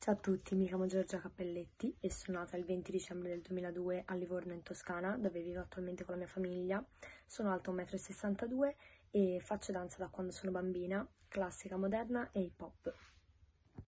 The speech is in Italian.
Ciao a tutti, mi chiamo Giorgia Cappelletti e sono nata il 20 dicembre del 2002 a Livorno in Toscana, dove vivo attualmente con la mia famiglia. Sono alta 1,62 m e faccio danza da quando sono bambina, classica, moderna e hip hop.